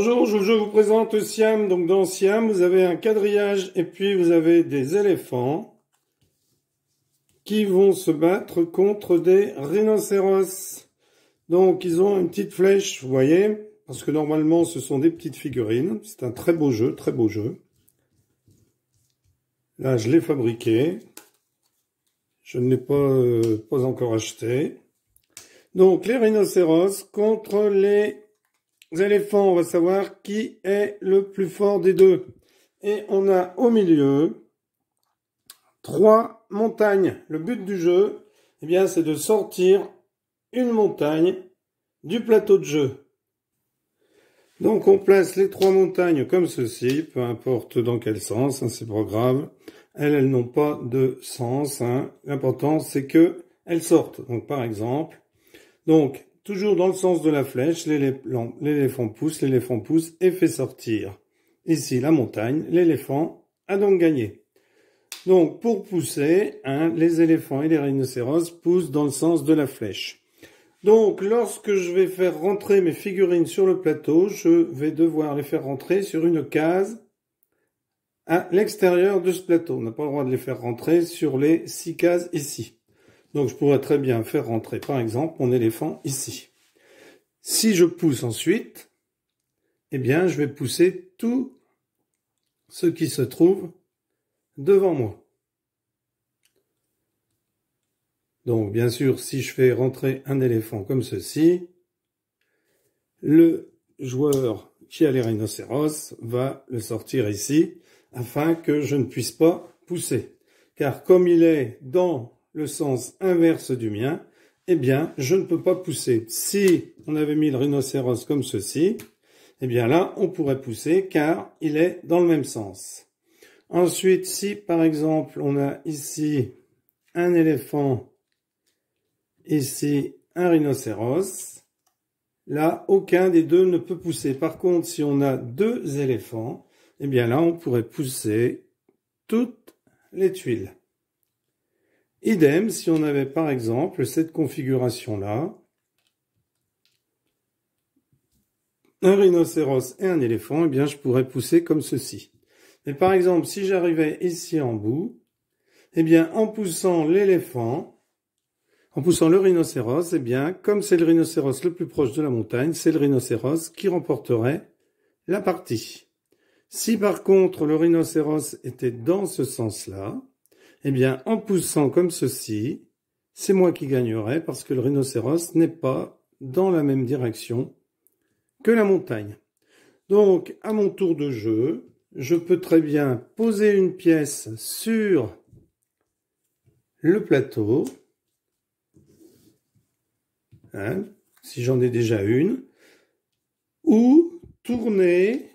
Bonjour, je vous présente Siam. Donc dans Siam, vous avez un quadrillage et puis vous avez des éléphants qui vont se battre contre des rhinocéros. Donc ils ont une petite flèche, vous voyez, parce que normalement ce sont des petites figurines. C'est un très beau jeu, très beau jeu. Là, je l'ai fabriqué. Je ne l'ai pas, euh, pas encore acheté. Donc, les rhinocéros contre les éléphants, on va savoir qui est le plus fort des deux. Et on a au milieu trois montagnes. Le but du jeu, eh bien, c'est de sortir une montagne du plateau de jeu. Donc on place les trois montagnes comme ceci, peu importe dans quel sens, hein, c'est pas grave. Elles, elles n'ont pas de sens. Hein. L'important, c'est que elles sortent. Donc par exemple, donc Toujours dans le sens de la flèche, l'éléphant pousse, l'éléphant pousse et fait sortir. Ici, la montagne, l'éléphant a donc gagné. Donc, pour pousser, hein, les éléphants et les rhinocéros poussent dans le sens de la flèche. Donc, lorsque je vais faire rentrer mes figurines sur le plateau, je vais devoir les faire rentrer sur une case à l'extérieur de ce plateau. On n'a pas le droit de les faire rentrer sur les six cases ici. Donc je pourrais très bien faire rentrer par exemple mon éléphant ici. Si je pousse ensuite, eh bien je vais pousser tout ce qui se trouve devant moi. Donc bien sûr, si je fais rentrer un éléphant comme ceci, le joueur qui a les rhinocéros va le sortir ici afin que je ne puisse pas pousser. Car comme il est dans le sens inverse du mien, eh bien, je ne peux pas pousser. Si on avait mis le rhinocéros comme ceci, eh bien là, on pourrait pousser car il est dans le même sens. Ensuite, si par exemple, on a ici un éléphant, ici un rhinocéros, là, aucun des deux ne peut pousser. Par contre, si on a deux éléphants, eh bien là, on pourrait pousser toutes les tuiles. Idem, si on avait par exemple cette configuration-là, un rhinocéros et un éléphant, eh bien je pourrais pousser comme ceci. Mais par exemple, si j'arrivais ici en bout, eh bien en poussant l'éléphant, en poussant le rhinocéros, eh bien comme c'est le rhinocéros le plus proche de la montagne, c'est le rhinocéros qui remporterait la partie. Si par contre le rhinocéros était dans ce sens-là, eh bien, en poussant comme ceci, c'est moi qui gagnerai parce que le rhinocéros n'est pas dans la même direction que la montagne. Donc, à mon tour de jeu, je peux très bien poser une pièce sur le plateau. Hein, si j'en ai déjà une. Ou tourner,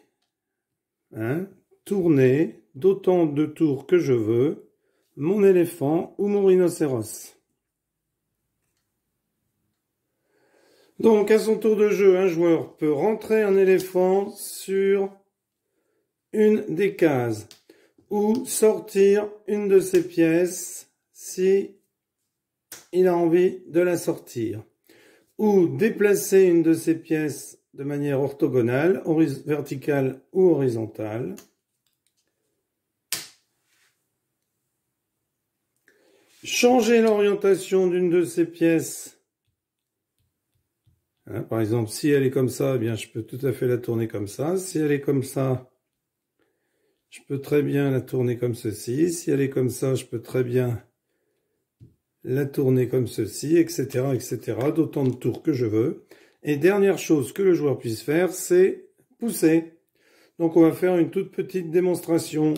hein, tourner d'autant de tours que je veux mon éléphant ou mon rhinocéros. Donc à son tour de jeu, un joueur peut rentrer un éléphant sur une des cases ou sortir une de ses pièces si il a envie de la sortir ou déplacer une de ses pièces de manière orthogonale, verticale ou horizontale changer l'orientation d'une de ces pièces. Hein, par exemple, si elle est comme ça, eh bien, je peux tout à fait la tourner comme ça. Si elle est comme ça, je peux très bien la tourner comme ceci. Si elle est comme ça, je peux très bien la tourner comme ceci, etc., etc., d'autant de tours que je veux. Et dernière chose que le joueur puisse faire, c'est pousser. Donc on va faire une toute petite démonstration.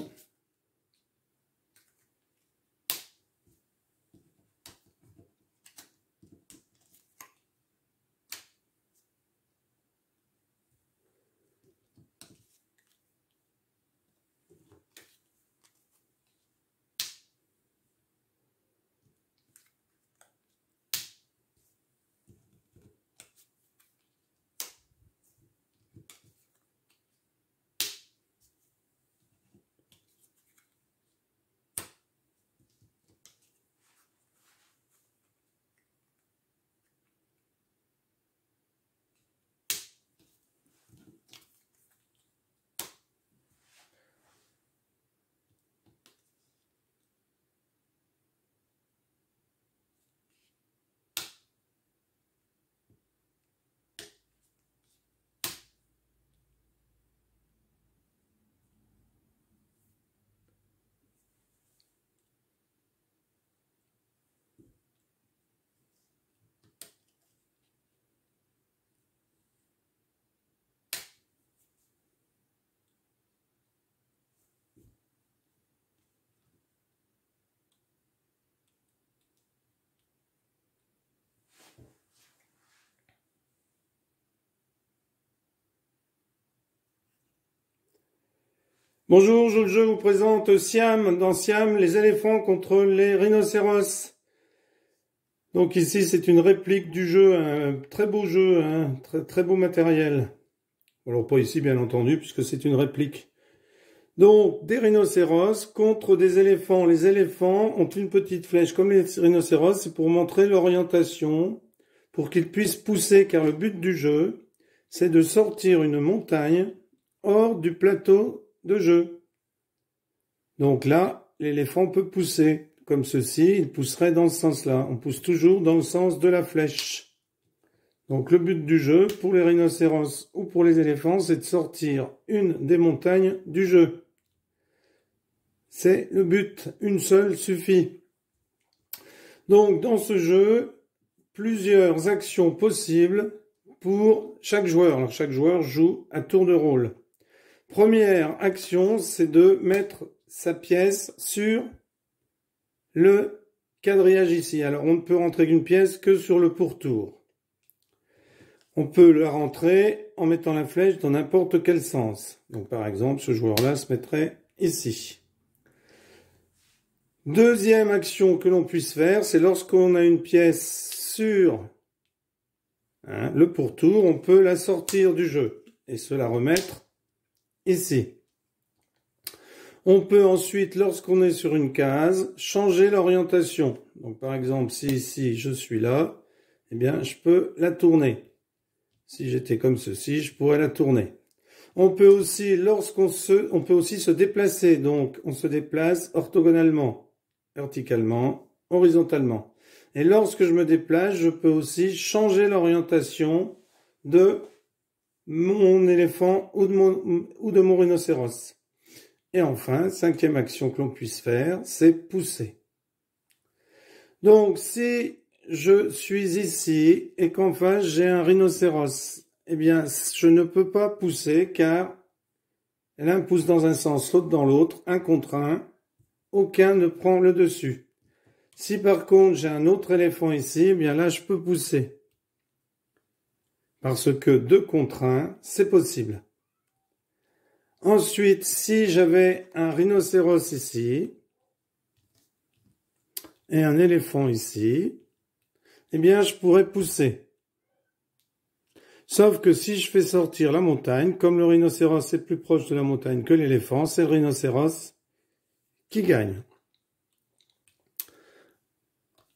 Bonjour, je, jeu vous présente Siam. Dans Siam, les éléphants contre les rhinocéros. Donc ici, c'est une réplique du jeu, un très beau jeu, un hein, très, très beau matériel. Alors pas ici, bien entendu, puisque c'est une réplique. Donc, des rhinocéros contre des éléphants. Les éléphants ont une petite flèche, comme les rhinocéros, c'est pour montrer l'orientation, pour qu'ils puissent pousser, car le but du jeu, c'est de sortir une montagne hors du plateau de jeu. Donc là, l'éléphant peut pousser. Comme ceci, il pousserait dans ce sens-là. On pousse toujours dans le sens de la flèche. Donc le but du jeu, pour les rhinocéros ou pour les éléphants, c'est de sortir une des montagnes du jeu. C'est le but. Une seule suffit. Donc dans ce jeu, plusieurs actions possibles pour chaque joueur. chaque joueur joue un tour de rôle. Première action, c'est de mettre sa pièce sur le quadrillage ici. Alors, on ne peut rentrer qu'une pièce que sur le pourtour. On peut la rentrer en mettant la flèche dans n'importe quel sens. Donc, par exemple, ce joueur-là se mettrait ici. Deuxième action que l'on puisse faire, c'est lorsqu'on a une pièce sur hein, le pourtour, on peut la sortir du jeu et se la remettre ici. On peut ensuite, lorsqu'on est sur une case, changer l'orientation. Donc par exemple, si ici je suis là, eh bien je peux la tourner. Si j'étais comme ceci, je pourrais la tourner. On peut aussi, lorsqu'on se, on peut aussi se déplacer. Donc on se déplace orthogonalement, verticalement, horizontalement. Et lorsque je me déplace, je peux aussi changer l'orientation de mon éléphant ou de mon, rhinocéros. Et enfin, cinquième action que l'on puisse faire, c'est pousser. Donc si je suis ici et qu'en face j'ai un rhinocéros, eh bien je ne peux pas pousser car l'un pousse dans un sens, l'autre dans l'autre, un contre un, aucun ne prend le dessus. Si par contre j'ai un autre éléphant ici, eh bien là je peux pousser parce que deux contre c'est possible. Ensuite, si j'avais un rhinocéros ici et un éléphant ici, eh bien, je pourrais pousser. Sauf que si je fais sortir la montagne, comme le rhinocéros est plus proche de la montagne que l'éléphant, c'est le rhinocéros qui gagne.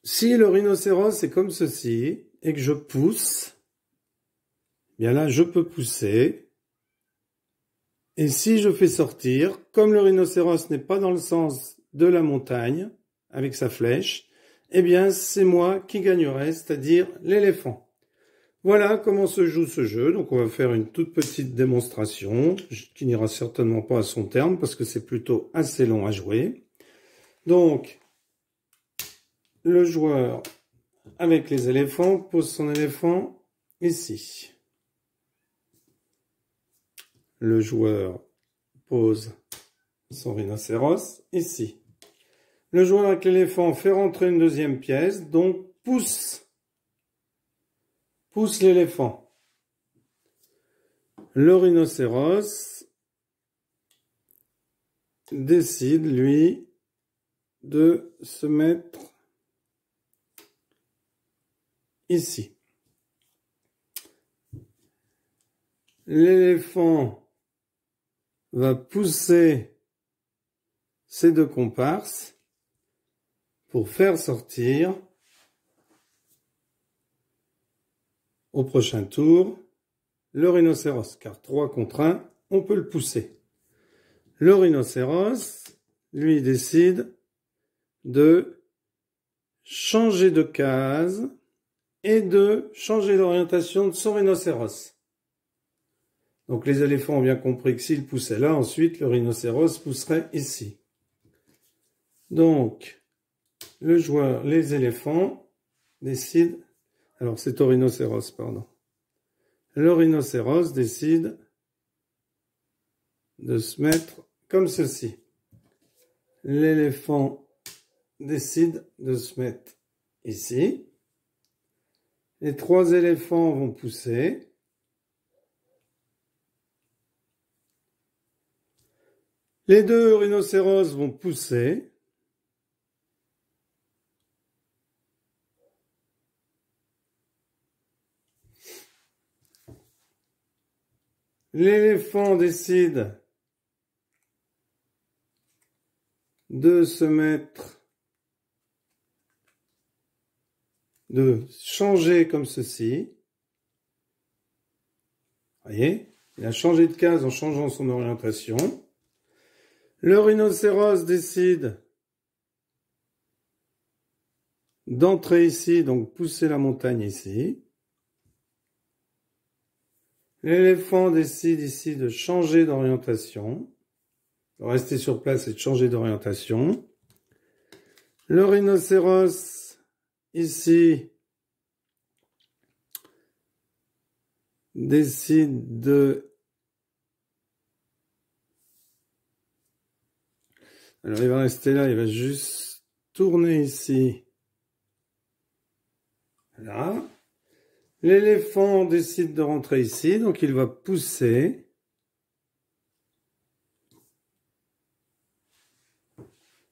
Si le rhinocéros est comme ceci et que je pousse, bien là, je peux pousser. Et si je fais sortir, comme le rhinocéros n'est pas dans le sens de la montagne, avec sa flèche, eh bien, c'est moi qui gagnerai, c'est-à-dire l'éléphant. Voilà comment se joue ce jeu. Donc, on va faire une toute petite démonstration qui n'ira certainement pas à son terme parce que c'est plutôt assez long à jouer. Donc, le joueur avec les éléphants pose son éléphant ici le joueur pose son rhinocéros ici. Le joueur avec l'éléphant fait rentrer une deuxième pièce, donc pousse, pousse l'éléphant. Le rhinocéros décide, lui, de se mettre ici. L'éléphant va pousser ces deux comparses pour faire sortir au prochain tour le rhinocéros, car 3 contre 1, on peut le pousser. Le rhinocéros, lui, décide de changer de case et de changer d'orientation de son rhinocéros. Donc les éléphants ont bien compris que s'ils poussaient là, ensuite le rhinocéros pousserait ici. Donc, le joueur, les éléphants, décident... Alors c'est au rhinocéros, pardon. Le rhinocéros décide de se mettre comme ceci. L'éléphant décide de se mettre ici. Les trois éléphants vont pousser. Les deux rhinocéros vont pousser. L'éléphant décide de se mettre, de changer comme ceci. Voyez, il a changé de case en changeant son orientation. Le rhinocéros décide d'entrer ici, donc pousser la montagne ici. L'éléphant décide ici de changer d'orientation, de rester sur place et de changer d'orientation. Le rhinocéros ici décide de Alors il va rester là, il va juste tourner ici. Là. L'éléphant décide de rentrer ici, donc il va pousser.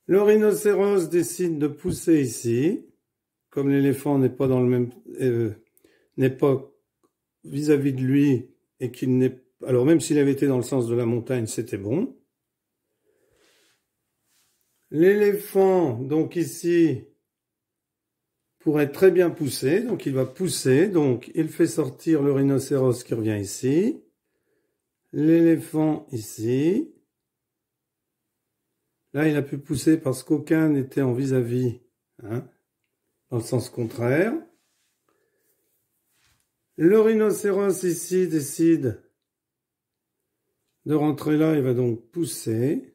Le rhinocéros décide de pousser ici. Comme l'éléphant n'est pas dans le même euh, n'est pas vis-à-vis -vis de lui et qu'il n'est alors même s'il avait été dans le sens de la montagne, c'était bon. L'éléphant, donc ici, pourrait très bien pousser, donc il va pousser, donc il fait sortir le rhinocéros qui revient ici, l'éléphant ici, là il a pu pousser parce qu'aucun n'était en vis-à-vis, hein, dans le sens contraire, le rhinocéros ici décide de rentrer là, il va donc pousser,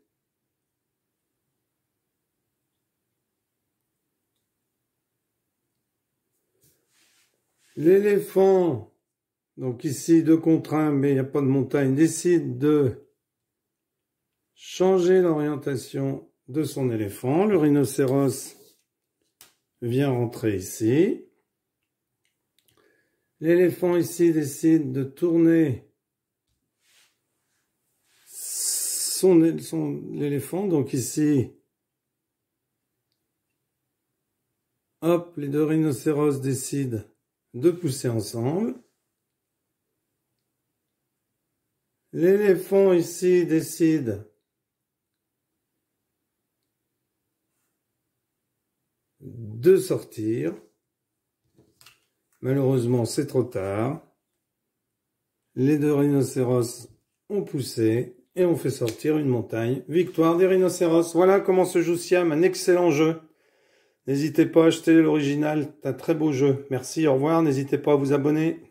L'éléphant, donc ici deux contre mais il n'y a pas de montagne, décide de changer l'orientation de son éléphant. Le rhinocéros vient rentrer ici. L'éléphant ici décide de tourner son, son l'éléphant, donc ici, hop, les deux rhinocéros décident de pousser ensemble. L'éléphant ici décide de sortir. Malheureusement, c'est trop tard. Les deux rhinocéros ont poussé et ont fait sortir une montagne. Victoire des rhinocéros. Voilà comment se joue Siam, un excellent jeu. N'hésitez pas à acheter l'original, c'est un très beau jeu. Merci, au revoir, n'hésitez pas à vous abonner.